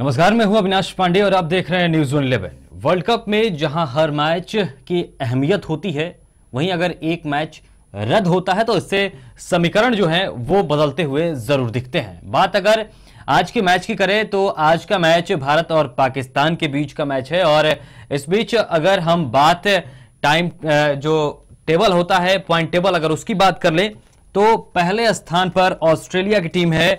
नमस्कार मैं हूं अविनाश पांडे और आप देख रहे हैं news one eleven world cup में जहां हर मैच की अहमियत होती है वहीं अगर एक मैच रद्द होता है तो इससे समीकरण जो है वो बदलते हुए जरूर दिखते हैं बात अगर आज के मैच की करें तो आज का मैच भारत और पाकिस्तान के बीच का मैच है और इस बीच अगर हम बात टाइम जो टेबल होता है पॉइंट टेबल अगर उसकी बात कर लें तो पहले स्थान पर ऑस्ट्रेलिया की टीम है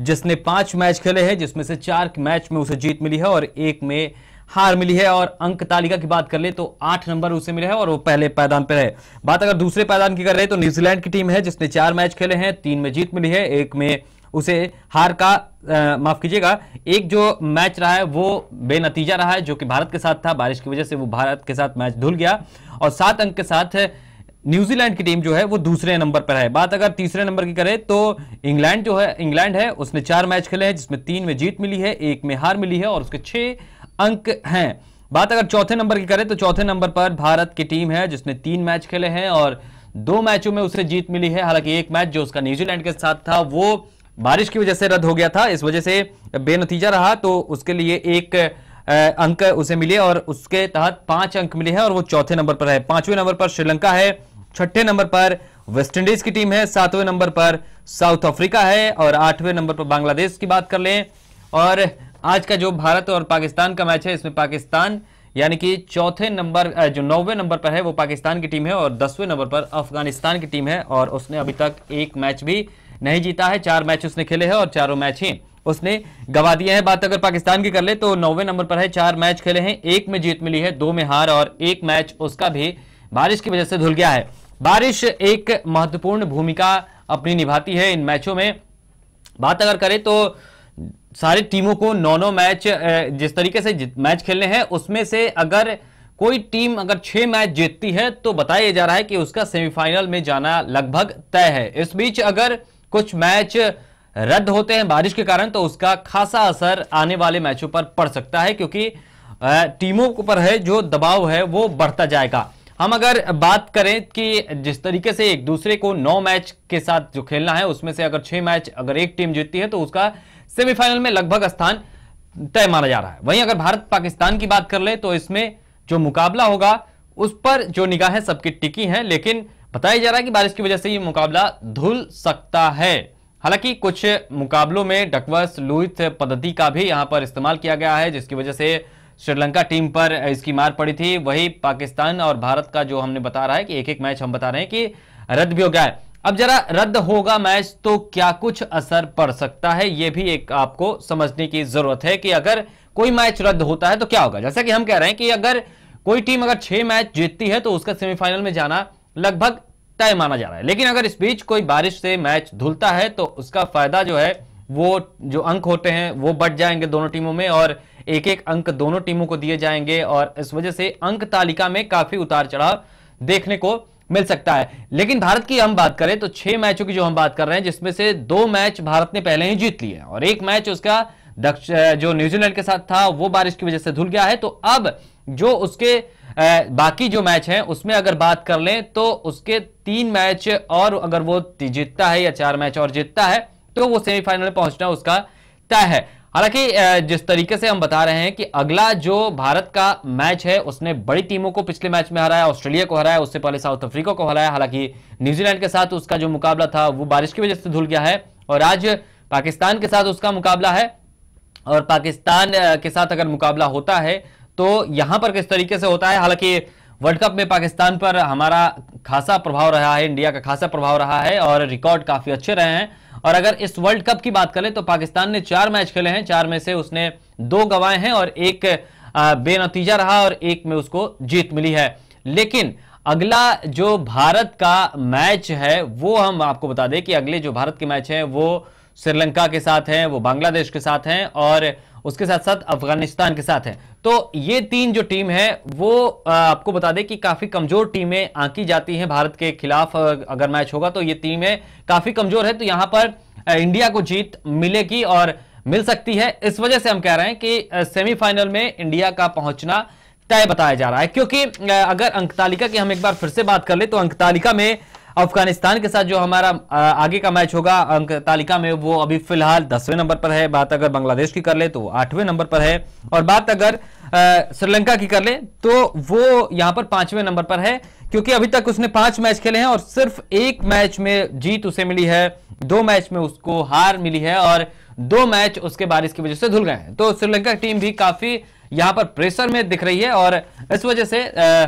जिसने पांच मैच खेले हैं जिसमें से चार मैच में उसे जीत मिली है और एक में हार मिली है और अंक तालिका की बात कर ले तो आठ नंबर उसे मिले हैं और वो पहले पैदान पर है बात अगर दूसरे पैदान की कर रहे तो न्यूजीलैंड की टीम है जिसने चार मैच खेले हैं तीन में जीत मिली है एक में उसे हार का माफ कीजिएगा एक जो मैच रहा है वो बेनतीजा रहा है जो कि भारत के साथ था बारिश की वजह से वो भारत के साथ मैच धुल गया और सात अंक के साथ न्यूजीलैंड की टीम जो है वो दूसरे नंबर पर है बात अगर तीसरे नंबर की करें तो इंग्लैंड जो है इंग्लैंड है उसने चार मैच खेले हैं जिसमें तीन में जीत मिली है एक में हार मिली है और उसके छह अंक हैं बात अगर चौथे नंबर की करें तो चौथे नंबर पर भारत की टीम है जिसने तीन मैच खेले हैं और दो मैचों में उसे जीत मिली है हालांकि एक मैच जो उसका न्यूजीलैंड के साथ था वो बारिश की वजह से रद्द हो गया था इस वजह से बेनतीजा रहा तो उसके लिए एक अंक उसे मिले और उसके तहत पांच अंक मिले हैं और वो चौथे नंबर पर है पांचवें नंबर पर श्रीलंका है छठे नंबर पर वेस्टइंडीज की टीम है सातवें नंबर पर साउथ अफ्रीका है और आठवें नंबर पर बांग्लादेश की बात कर लें और आज का जो भारत और पाकिस्तान का मैच है इसमें पाकिस्तान यानी कि चौथे नंबर जो नौवे नंबर पर है वो पाकिस्तान की टीम है और दसवें नंबर पर अफगानिस्तान की टीम है और उसने अभी तक एक मैच भी नहीं जीता है चार मैच उसने खेले हैं और चारों मैच ही उसने गवा दिया है बात अगर पाकिस्तान की कर ले तो नौवे नंबर पर है चार मैच खेले हैं एक में जीत मिली है दो में हार और एक मैच उसका भी बारिश की वजह से धुल गया है बारिश एक महत्वपूर्ण भूमिका अपनी निभाती है इन मैचों में बात अगर करें तो सारी टीमों को नौ नौ मैच जिस तरीके से मैच खेलने हैं उसमें से अगर कोई टीम अगर छह मैच जीतती है तो बताया जा रहा है कि उसका सेमीफाइनल में जाना लगभग तय है इस बीच अगर कुछ मैच रद्द होते हैं बारिश के कारण तो उसका खासा असर आने वाले मैचों पर पड़ सकता है क्योंकि टीमों पर है जो दबाव है वो बढ़ता जाएगा हम अगर बात करें कि जिस तरीके से एक दूसरे को नौ मैच के साथ जो खेलना है उसमें से अगर छह मैच अगर एक टीम जीतती है तो उसका सेमीफाइनल में लगभग स्थान तय माना जा रहा है वहीं अगर भारत पाकिस्तान की बात कर ले तो इसमें जो मुकाबला होगा उस पर जो निगाहें सबकी टिकी हैं लेकिन बताया जा रहा है कि बारिश की वजह से ये मुकाबला धुल सकता है हालांकि कुछ मुकाबलों में डकवर्स लुइथ पद्धति का भी यहां पर इस्तेमाल किया गया है जिसकी वजह से श्रीलंका टीम पर इसकी मार पड़ी थी वही पाकिस्तान और भारत का जो हमने बता रहा है कि एक एक मैच हम बता रहे हैं कि रद्द भी हो गया है अब जरा रद्द होगा मैच तो क्या कुछ असर पड़ सकता है यह भी एक आपको समझने की जरूरत है कि अगर कोई मैच रद्द होता है तो क्या होगा जैसा कि हम कह रहे हैं कि अगर कोई टीम अगर छह मैच जीतती है तो उसका सेमीफाइनल में जाना लगभग तय माना जा रहा है लेकिन अगर इस बीच कोई बारिश से मैच धुलता है तो उसका फायदा जो है वो जो अंक होते हैं वो बढ़ जाएंगे दोनों टीमों में और एक एक अंक दोनों टीमों को दिए जाएंगे और इस वजह से अंक तालिका में काफी उतार चढ़ाव देखने को मिल सकता है लेकिन भारत की हम बात करें तो छह मैचों की जो हम बात कर रहे हैं जिसमें से दो मैच भारत ने पहले ही जीत लिए और एक मैच उसका जो न्यूजीलैंड के साथ था वो बारिश की वजह से धुल गया है तो अब जो उसके बाकी जो मैच हैं उसमें अगर बात कर लें तो उसके तीन मैच और अगर वो जीतता है या चार मैच और जीतता है तो वो सेमीफाइनल में पहुंचना उसका तय है हालांकि जिस तरीके से हम बता रहे हैं कि अगला जो भारत का मैच है उसने बड़ी टीमों को पिछले मैच में हराया ऑस्ट्रेलिया को हराया उससे पहले साउथ अफ्रीका को हराया हालांकि न्यूजीलैंड के साथ उसका जो मुकाबला था वो बारिश की वजह से धुल गया है और आज पाकिस्तान के साथ उसका मुकाबला है और पाकिस्तान के साथ अगर मुकाबला होता है तो यहां पर किस तरीके से होता है हालांकि वर्ल्ड कप में पाकिस्तान पर हमारा खासा प्रभाव रहा है इंडिया का खासा प्रभाव रहा है और रिकॉर्ड काफी अच्छे रहे हैं और अगर इस वर्ल्ड कप की बात करें तो पाकिस्तान ने चार मैच खेले हैं चार में से उसने दो गवाए हैं और एक बेनतीजा रहा और एक में उसको जीत मिली है लेकिन अगला जो भारत का मैच है वो हम आपको बता दें कि अगले जो भारत के मैच हैं वो श्रीलंका के साथ हैं वो बांग्लादेश के साथ हैं और उसके साथ साथ अफगानिस्तान के साथ है तो ये तीन जो टीम है वो आपको बता दें कि काफी कमजोर टीमें आंकी जाती हैं भारत के खिलाफ अगर मैच होगा तो ये टीमें काफी कमजोर है तो यहां पर इंडिया को जीत मिलेगी और मिल सकती है इस वजह से हम कह रहे हैं कि सेमीफाइनल में इंडिया का पहुंचना तय बताया जा रहा है क्योंकि अगर अंकतालिका की हम एक बार फिर से बात कर ले तो अंकतालिका में अफगानिस्तान के साथ जो हमारा आगे का मैच होगा अंक तालिका में वो अभी फिलहाल दसवें नंबर पर है बात अगर बांग्लादेश की कर ले तो आठवें नंबर पर है और बात अगर श्रीलंका की कर ले तो वो यहां पर पांचवें नंबर पर है क्योंकि अभी तक उसने पांच मैच खेले हैं और सिर्फ एक मैच में जीत उसे मिली है दो मैच में उसको हार मिली है और दो मैच उसके बारिश की वजह से धुल गए हैं तो श्रीलंका टीम भी काफी यहां पर प्रेशर में दिख रही है और इस वजह से आ,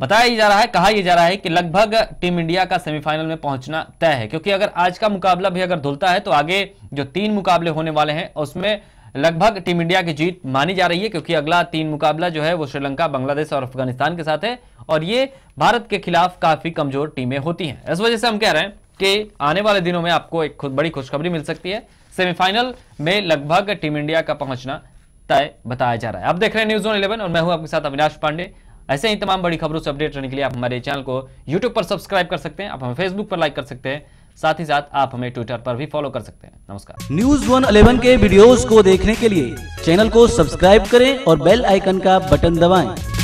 बताया जा रहा है कहा यह जा रहा है कि लगभग टीम इंडिया का सेमीफाइनल में पहुंचना तय है क्योंकि अगर आज का मुकाबला भी अगर धुलता है तो आगे जो तीन मुकाबले होने वाले हैं उसमें लगभग टीम इंडिया की जीत मानी जा रही है क्योंकि अगला तीन मुकाबला जो है वो श्रीलंका बांग्लादेश और अफगानिस्तान के साथ है और ये भारत के खिलाफ काफी कमजोर टीमें होती हैं इस वजह से हम कह रहे हैं कि आने वाले दिनों में आपको एक बड़ी खुशखबरी मिल सकती है सेमीफाइनल में लगभग टीम इंडिया का पहुंचना तय बताया जा रहा है आप देख रहे हैं न्यूज ऑन इलेवन और मैं हूं आपके साथ अविनाश पांडे ऐसे ही तमाम बड़ी खबरों से अपडेट रहने के लिए आप हमारे चैनल को यूट्यूब पर सब्सक्राइब कर सकते हैं आप हमें फेसबुक पर लाइक कर सकते हैं साथ ही साथ आप हमें ट्विटर पर भी फॉलो कर सकते हैं नमस्कार न्यूज वन अलेवन के वीडियोज को देखने के लिए चैनल को सब्सक्राइब करें और बेल आइकन का बटन दबाएं।